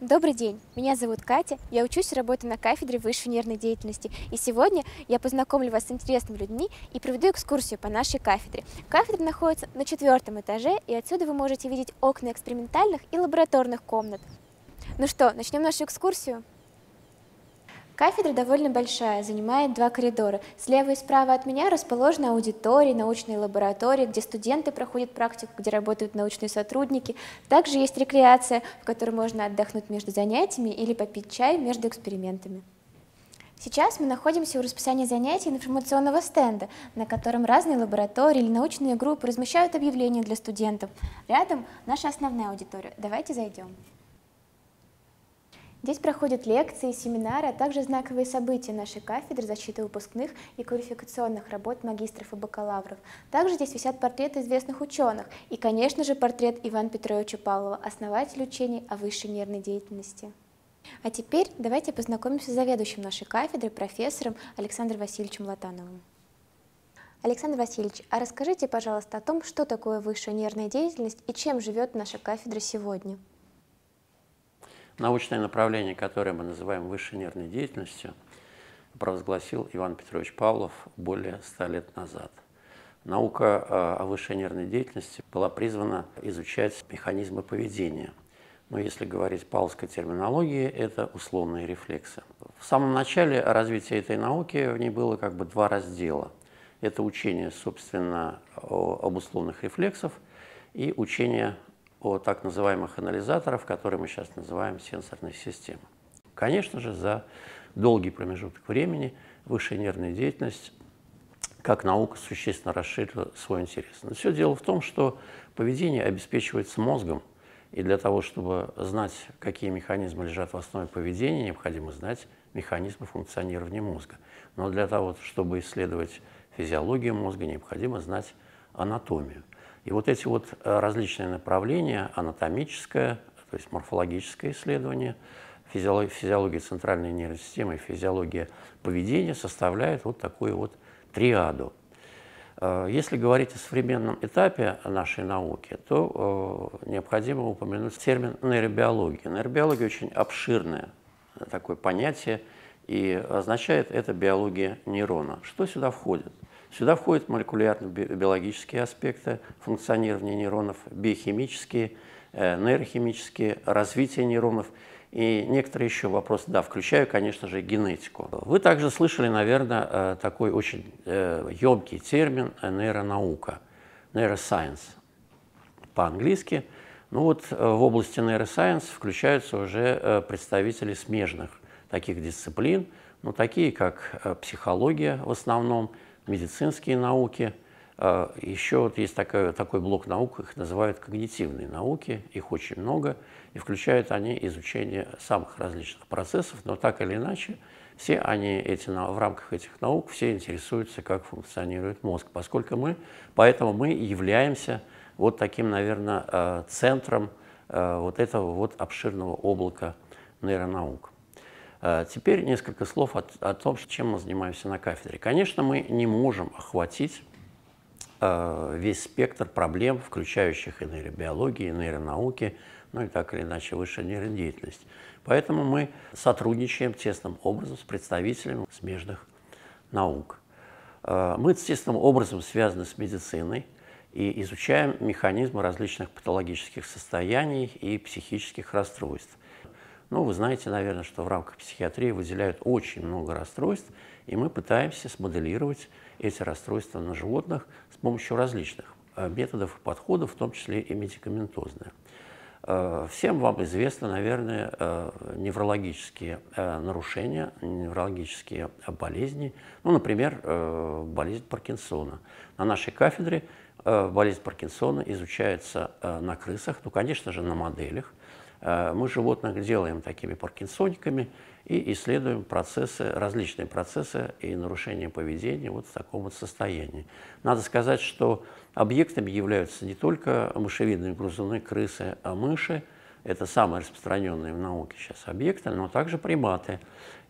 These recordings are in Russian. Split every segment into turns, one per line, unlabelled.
Добрый день, меня зовут Катя, я учусь и работаю на кафедре высшей нервной деятельности, и сегодня я познакомлю вас с интересными людьми и проведу экскурсию по нашей кафедре. Кафедра находится на четвертом этаже, и отсюда вы можете видеть окна экспериментальных и лабораторных комнат. Ну что, начнем нашу экскурсию? Кафедра довольно большая, занимает два коридора. Слева и справа от меня расположены аудитории, научные лаборатории, где студенты проходят практику, где работают научные сотрудники. Также есть рекреация, в которой можно отдохнуть между занятиями или попить чай между экспериментами. Сейчас мы находимся у расписания занятий информационного стенда, на котором разные лаборатории или научные группы размещают объявления для студентов. Рядом наша основная аудитория. Давайте зайдем. Здесь проходят лекции, семинары, а также знаковые события нашей кафедры защиты выпускных и квалификационных работ магистров и бакалавров. Также здесь висят портреты известных ученых и, конечно же, портрет Ивана Петровича Павлова, основателя учений о высшей нервной деятельности. А теперь давайте познакомимся с заведующим нашей кафедры, профессором Александром Васильевичем Латановым. Александр Васильевич, а расскажите, пожалуйста, о том, что такое высшая нервная деятельность и чем живет наша кафедра сегодня
научное направление, которое мы называем высшей нервной деятельностью, провозгласил Иван Петрович Павлов более ста лет назад. Наука э, о высшей нервной деятельности была призвана изучать механизмы поведения. Но если говорить павловской терминологии, это условные рефлексы. В самом начале развития этой науки в ней было как бы два раздела. Это учение, собственно, об условных рефлексах и учение о так называемых анализаторов, которые мы сейчас называем сенсорной системой. Конечно же, за долгий промежуток времени высшая нервная деятельность как наука существенно расширила свой интерес. Но все дело в том, что поведение обеспечивается мозгом, и для того, чтобы знать, какие механизмы лежат в основе поведения, необходимо знать механизмы функционирования мозга. Но для того, чтобы исследовать физиологию мозга, необходимо знать анатомию. И вот эти вот э, различные направления, анатомическое, то есть морфологическое исследование, физиология центральной нервной системы физиология поведения составляют вот такую вот триаду. Э, если говорить о современном этапе нашей науки, то э, необходимо упомянуть термин нейробиология. Нейробиология очень обширное такое понятие и означает это биология нейрона. Что сюда входит? Сюда входят молекулярно-биологические аспекты функционирования нейронов, биохимические, э, нейрохимические, развитие нейронов и некоторые еще вопросы, да, включая, конечно же, генетику. Вы также слышали, наверное, э, такой очень емкий э, термин нейронаука, нейросайенс по-английски. Ну вот в области нейросайенс включаются уже представители смежных таких дисциплин, ну такие как психология в основном – медицинские науки. А, еще вот есть такой, такой блок наук, их называют когнитивные науки, их очень много, и включают они изучение самых различных процессов, но так или иначе, все они эти, в рамках этих наук все интересуются, как функционирует мозг, поскольку мы, поэтому мы являемся вот таким, наверное, а, центром а, вот этого вот обширного облака нейронаук. Э, теперь несколько слов о, о том, чем мы занимаемся на кафедре. Конечно, мы не можем охватить э, весь спектр проблем, включающих и нейробиологии, и нейронауки, ну и так или иначе высшая нейродеятельность. Поэтому мы сотрудничаем тесным образом с представителями смежных наук. Э, мы тесным образом связаны с медициной и изучаем механизмы различных патологических состояний и психических расстройств. Но ну, вы знаете, наверное, что в рамках психиатрии выделяют очень много расстройств, и мы пытаемся смоделировать эти расстройства на животных с помощью различных э, методов и подходов, в том числе и медикаментозные. Э, всем вам известны, наверное, э, неврологические нарушения, неврологические болезни. Ну, например, болезнь Паркинсона. На нашей кафедре болезнь Паркинсона изучается на крысах, ну, конечно же, на моделях. Э, мы животных делаем такими паркинсониками и исследуем процессы, различные процессы и нарушения поведения вот в таком вот состоянии. Надо сказать, что объектами являются не только мышевидные грузовые крысы, а мыши. Это самые распространенные в науке сейчас объекты, но также приматы.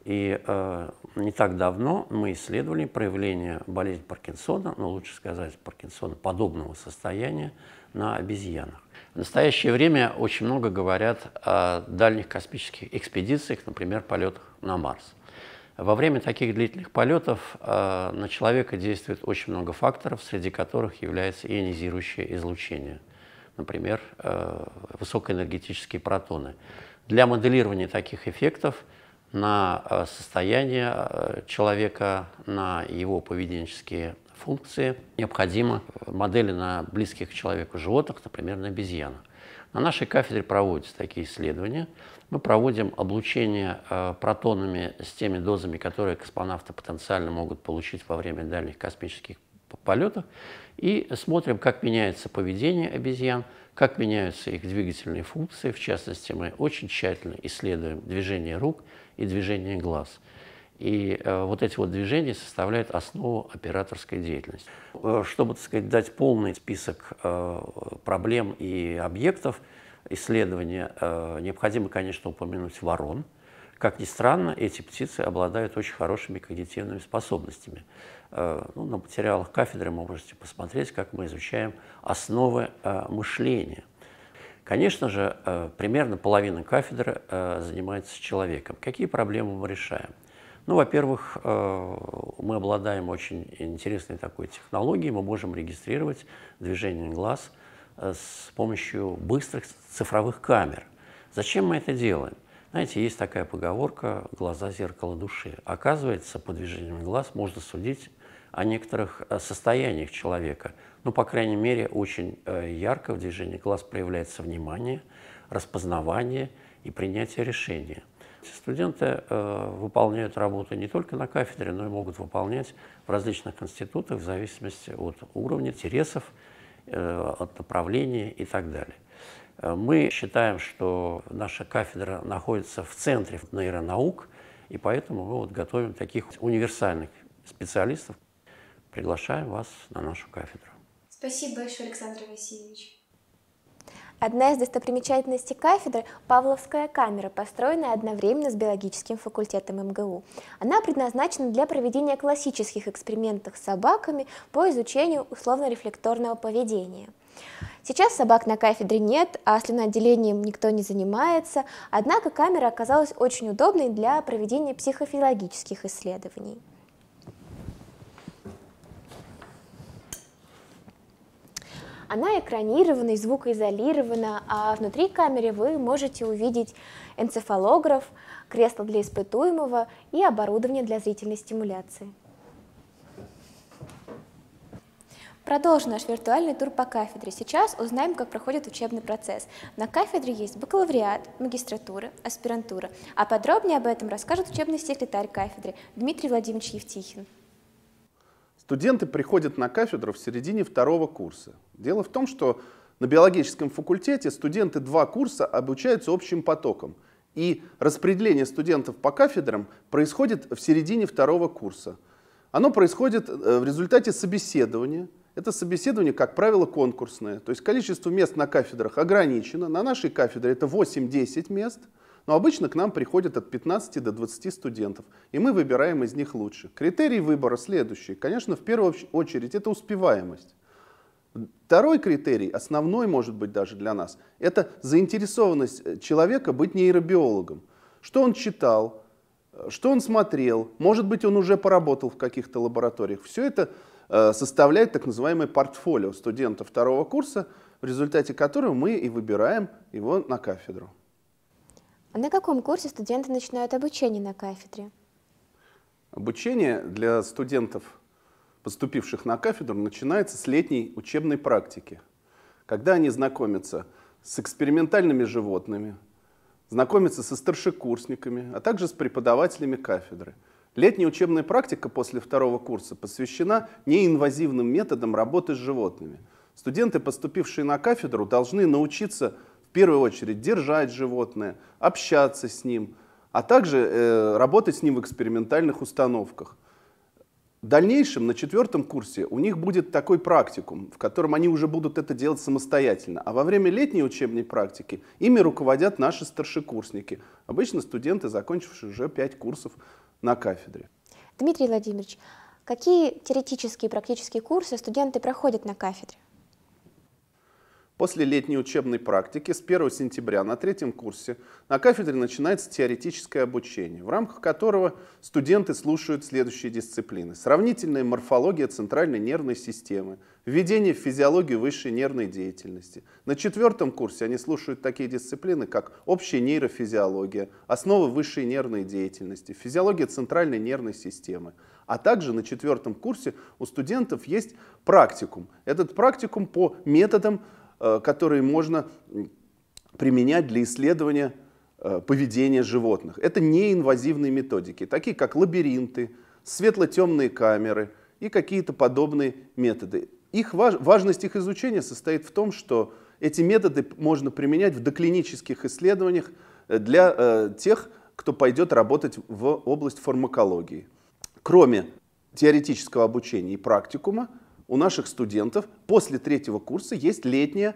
И э, не так давно мы исследовали проявление болезни Паркинсона, ну лучше сказать, Паркинсона подобного состояния на обезьянах. В настоящее время очень много говорят о дальних космических экспедициях, например, полетах на Марс. Во время таких длительных полетов э, на человека действует очень много факторов, среди которых является ионизирующее излучение, например, э, высокоэнергетические протоны. Для моделирования таких эффектов на э, состояние э, человека, на его поведенческие функции необходимо э, модели на близких к человеку животных, например, на обезьянах. На нашей кафедре проводятся такие исследования. Мы проводим облучение э, протонами с теми дозами, которые космонавты потенциально могут получить во время дальних космических полетов, и смотрим, как меняется поведение обезьян, как меняются их двигательные функции. В частности, мы очень тщательно исследуем движение рук и движение глаз – и э, вот эти вот движения составляют основу операторской деятельности. Э, чтобы, так сказать, дать полный список э, проблем и объектов исследования, необходимо, конечно, упомянуть ворон. Как ни странно, эти птицы обладают очень хорошими когнитивными способностями. Ну, на материалах кафедры вы можете посмотреть, как мы изучаем основы мышления. Конечно же, примерно половина кафедры занимается человеком. Какие проблемы мы решаем? Ну, во-первых, э, мы обладаем очень интересной такой технологией. Мы можем регистрировать движение глаз э, с помощью быстрых цифровых камер. Зачем мы это делаем? Знаете, есть такая поговорка «глаза – зеркало души». Оказывается, по движениям глаз можно судить о некоторых э, состояниях человека. Ну, по крайней мере, очень ярко в движении глаз проявляется внимание, распознавание и принятие решения. Студенты э, выполняют работу не только на кафедре, но и могут выполнять в различных институтах в зависимости от уровня, интересов, э, от направления и так далее. Э, мы считаем, что наша кафедра находится в центре нейронаук, и поэтому мы вот готовим таких универсальных специалистов. Приглашаем вас на нашу кафедру.
Спасибо большое, Александр Васильевич. Одна из достопримечательностей кафедры – Павловская камера, построенная одновременно с биологическим факультетом МГУ. Она предназначена для проведения классических экспериментов с собаками по изучению условно-рефлекторного поведения. Сейчас собак на кафедре нет, а слюноотделением никто не занимается, однако камера оказалась очень удобной для проведения психофизиологических исследований. Она экранирована и звукоизолирована, а внутри камеры вы можете увидеть энцефалограф, кресло для испытуемого и оборудование для зрительной стимуляции. Продолжим наш виртуальный тур по кафедре. Сейчас узнаем, как проходит учебный процесс. На кафедре есть бакалавриат, магистратура, аспирантура. А подробнее об этом расскажет учебный секретарь кафедры Дмитрий Владимирович Евтихин.
Студенты приходят на кафедру в середине второго курса. Дело в том, что на биологическом факультете студенты два курса обучаются общим потоком. И распределение студентов по кафедрам происходит в середине второго курса. Оно происходит э, в результате собеседования. Это собеседование, как правило, конкурсное. То есть количество мест на кафедрах ограничено. На нашей кафедре это 8-10 мест – но обычно к нам приходят от 15 до 20 студентов, и мы выбираем из них лучше. Критерии выбора следующие. Конечно, в первую очередь это успеваемость. Второй критерий, основной может быть даже для нас, это заинтересованность э, человека быть нейробиологом. Что он читал, э, что он смотрел, может быть, он уже поработал в каких-то лабораториях. Все это э, составляет так называемое портфолио студента второго курса, в результате которого мы и выбираем его на кафедру.
А на каком курсе студенты начинают обучение на кафедре?
Обучение для студентов, поступивших на кафедру, начинается с летней учебной практики, когда они знакомятся с экспериментальными животными, знакомятся со старшекурсниками, а также с преподавателями кафедры. Летняя учебная практика после второго курса посвящена неинвазивным методам работы с животными. Студенты, поступившие на кафедру, должны научиться в первую очередь держать животное, общаться с ним, а также э, работать с ним в экспериментальных установках. В дальнейшем, на четвертом курсе, у них будет такой практикум, в котором они уже будут это делать самостоятельно. А во время летней учебной практики ими руководят наши старшекурсники, обычно студенты, закончившие уже пять курсов на кафедре.
Дмитрий Владимирович, какие теоретические и практические курсы студенты проходят на кафедре?
После летней учебной практики с 1 сентября на третьем курсе на кафедре начинается теоретическое обучение, в рамках которого студенты слушают следующие дисциплины. Сравнительная морфология центральной нервной системы, введение в физиологию высшей нервной деятельности. На четвертом курсе они слушают такие дисциплины, как общая нейрофизиология, основы высшей нервной деятельности, физиология центральной нервной системы. А также на четвертом курсе у студентов есть практикум. Этот практикум по методам Э, которые можно применять для исследования э, поведения животных. Это неинвазивные методики, такие как лабиринты, светло-темные камеры и какие-то подобные методы. Их, важность их изучения состоит в том, что эти методы можно применять в доклинических исследованиях э, для э, тех, кто пойдет работать в область фармакологии. Кроме теоретического обучения и практикума, у наших студентов после третьего курса есть летняя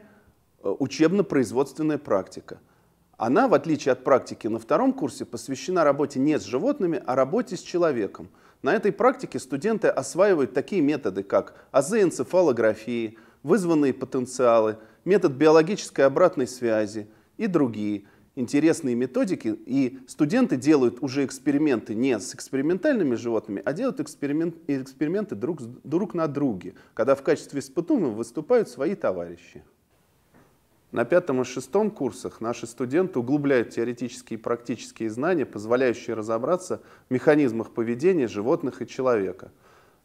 э, учебно-производственная практика. Она, в отличие от практики на втором курсе, посвящена работе не с животными, а работе с человеком. На этой практике студенты осваивают такие методы, как азы энцефалографии, вызванные потенциалы, метод биологической обратной связи и другие интересные методики, и студенты делают уже эксперименты не с экспериментальными животными, а делают эксперимент, эксперименты друг, друг на друге, когда в качестве испытуемых выступают свои товарищи. На пятом и шестом курсах наши студенты углубляют теоретические и практические знания, позволяющие разобраться в механизмах поведения животных и человека.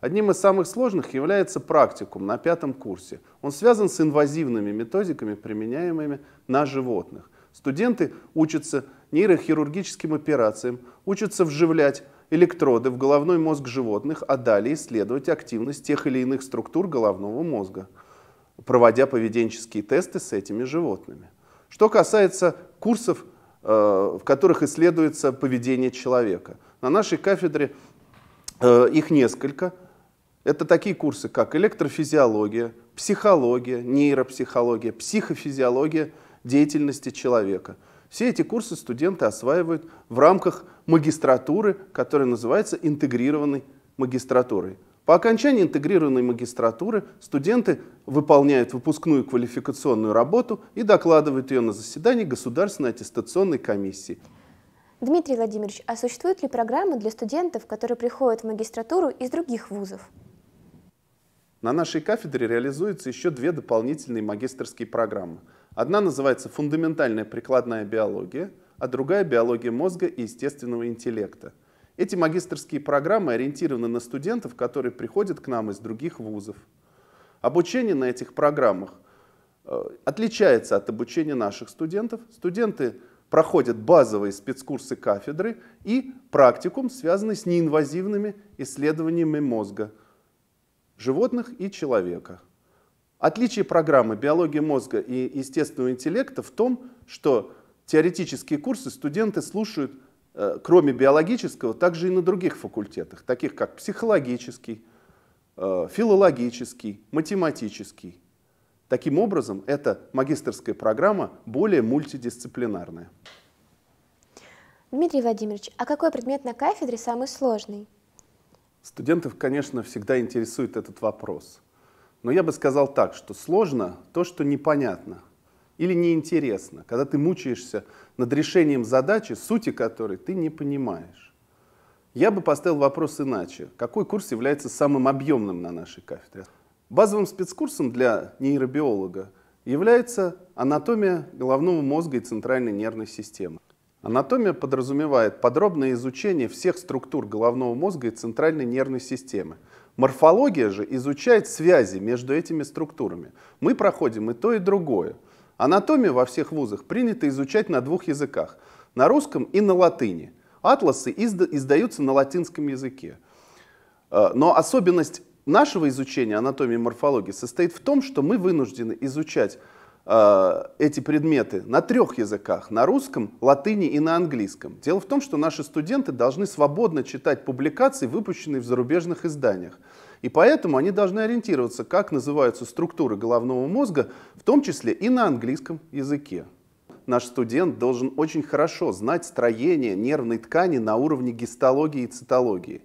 Одним из самых сложных является практикум на пятом курсе. Он связан с инвазивными методиками, применяемыми на животных. Студенты учатся нейрохирургическим операциям, учатся вживлять электроды в головной мозг животных, а далее исследовать активность тех или иных структур головного мозга, проводя поведенческие тесты с этими животными. Что касается курсов, э, в которых исследуется поведение человека. На нашей кафедре э, их несколько. Это такие курсы, как электрофизиология, психология, нейропсихология, психофизиология – деятельности человека. Все эти курсы студенты осваивают в рамках магистратуры, которая называется интегрированной магистратурой. По окончании интегрированной магистратуры студенты выполняют выпускную квалификационную работу и докладывают ее на заседании Государственной аттестационной комиссии.
Дмитрий Владимирович, а существуют ли программы для студентов, которые приходят в магистратуру из других вузов?
На нашей кафедре реализуются еще две дополнительные магистрские программы – Одна называется «Фундаментальная прикладная биология», а другая – «Биология мозга и естественного интеллекта». Эти магистрские программы ориентированы на студентов, которые приходят к нам из других вузов. Обучение на этих программах э, отличается от обучения наших студентов. Студенты проходят базовые спецкурсы кафедры и практикум, связанный с неинвазивными исследованиями мозга животных и человека – Отличие программы биологии мозга» и «Естественного интеллекта» в том, что теоретические курсы студенты слушают, э, кроме биологического, также и на других факультетах, таких как психологический, э, филологический, математический. Таким образом, эта магистрская программа более мультидисциплинарная.
Дмитрий Владимирович, а какой предмет на кафедре самый сложный?
Студентов, конечно, всегда интересует этот вопрос – но я бы сказал так, что сложно то, что непонятно или неинтересно, когда ты мучаешься над решением задачи, сути которой ты не понимаешь. Я бы поставил вопрос иначе. Какой курс является самым объемным на нашей кафедре? Базовым спецкурсом для нейробиолога является анатомия головного мозга и центральной нервной системы. Анатомия подразумевает подробное изучение всех структур головного мозга и центральной нервной системы – Морфология же изучает связи между этими структурами. Мы проходим и то, и другое. Анатомию во всех вузах принято изучать на двух языках – на русском и на латыни. Атласы изда издаются на латинском языке. Э, но особенность нашего изучения анатомии и морфологии состоит в том, что мы вынуждены изучать Э, эти предметы на трех языках, на русском, латыни и на английском. Дело в том, что наши студенты должны свободно читать публикации, выпущенные в зарубежных изданиях. И поэтому они должны ориентироваться, как называются структуры головного мозга, в том числе и на английском языке. Наш студент должен очень хорошо знать строение нервной ткани на уровне гистологии и цитологии.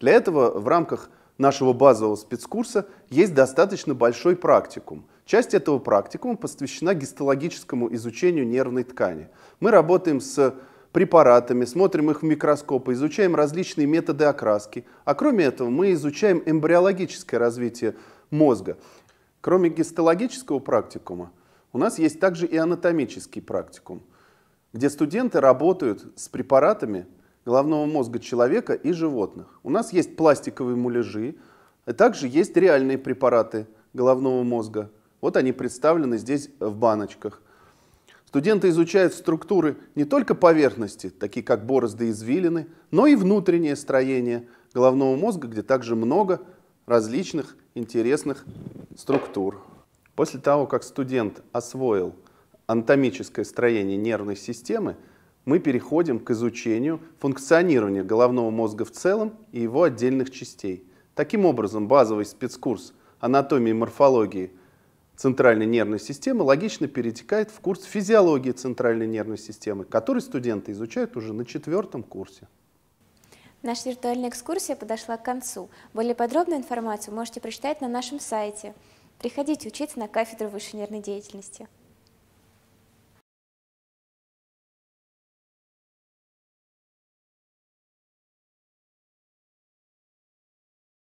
Для этого в рамках нашего базового спецкурса есть достаточно большой практикум – Часть этого практикума посвящена гистологическому изучению нервной ткани. Мы работаем с препаратами, смотрим их в микроскопы, изучаем различные методы окраски. А кроме этого мы изучаем эмбриологическое развитие мозга. Кроме гистологического практикума, у нас есть также и анатомический практикум, где студенты работают с препаратами головного мозга человека и животных. У нас есть пластиковые муляжи, а также есть реальные препараты головного мозга, вот они представлены здесь в баночках. Студенты изучают структуры не только поверхности, такие как борозды и извилины, но и внутреннее строение головного мозга, где также много различных интересных структур. После того, как студент освоил анатомическое строение нервной системы, мы переходим к изучению функционирования головного мозга в целом и его отдельных частей. Таким образом, базовый спецкурс анатомии и морфологии – центральной нервной системы логично перетекает в курс физиологии центральной нервной системы, который студенты изучают уже на четвертом курсе.
Наша виртуальная экскурсия подошла к концу. Более подробную информацию можете прочитать на нашем сайте. Приходите учиться на кафедру высшей нервной
деятельности.